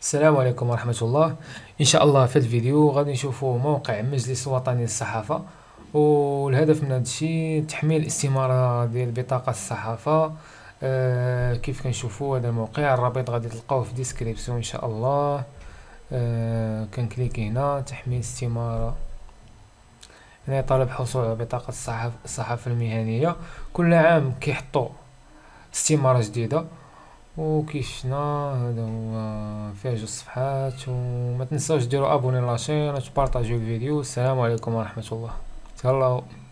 السلام عليكم ورحمة الله إن شاء الله في الفيديو غادي نشوفوا موقع مجلس الوطني للصحافة والهدف من هذا الشيء تحميل استمارة ديال بطاقة الصحافة آه كيف كنشوفوا هذا الموقع الرابط غادي تلقاوه في ديسكريبسيون إن شاء الله آه كنكليك هنا تحميل استمارة هنا طلب حصول على بطاقة الصحافة المهنية كل عام كيحطوا استمارة جديدة وكي شفنا هذا هو فيه جوج صفحات وما تنساوش ديروا ابوني لاشين وتبارطاجيو الفيديو السلام عليكم ورحمه الله تهلاو